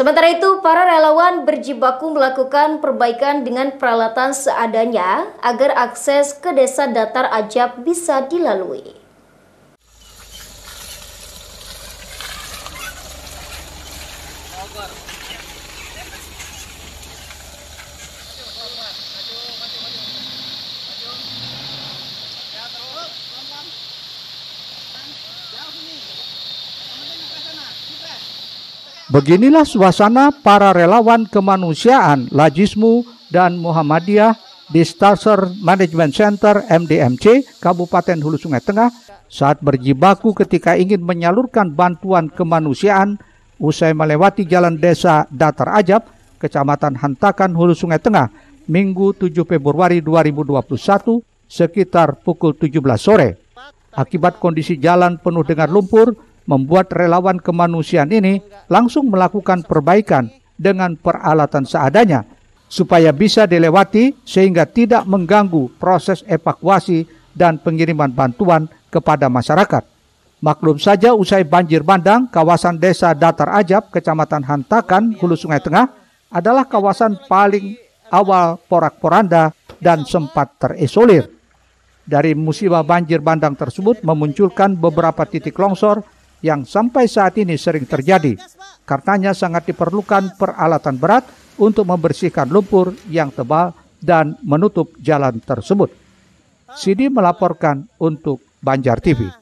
Sementara itu, para relawan berjibaku melakukan perbaikan dengan peralatan seadanya agar akses ke desa datar ajab bisa dilalui. Beginilah suasana para relawan kemanusiaan Lajismu dan Muhammadiyah di Starser Management Center MDMC, Kabupaten Hulu Sungai Tengah saat berjibaku ketika ingin menyalurkan bantuan kemanusiaan usai melewati jalan desa Datar Ajab, Kecamatan Hantakan Hulu Sungai Tengah, Minggu 7 Februari 2021 sekitar pukul 17 sore. Akibat kondisi jalan penuh dengan lumpur, membuat relawan kemanusiaan ini langsung melakukan perbaikan dengan peralatan seadanya supaya bisa dilewati sehingga tidak mengganggu proses evakuasi dan pengiriman bantuan kepada masyarakat. Maklum saja usai banjir bandang, kawasan desa Datar Ajab, Kecamatan Hantakan, Hulu Sungai Tengah adalah kawasan paling awal porak-poranda dan sempat terisolir. Dari musibah banjir bandang tersebut memunculkan beberapa titik longsor yang sampai saat ini sering terjadi. Karenanya sangat diperlukan peralatan berat untuk membersihkan lumpur yang tebal dan menutup jalan tersebut. Sidi melaporkan untuk Banjar TV.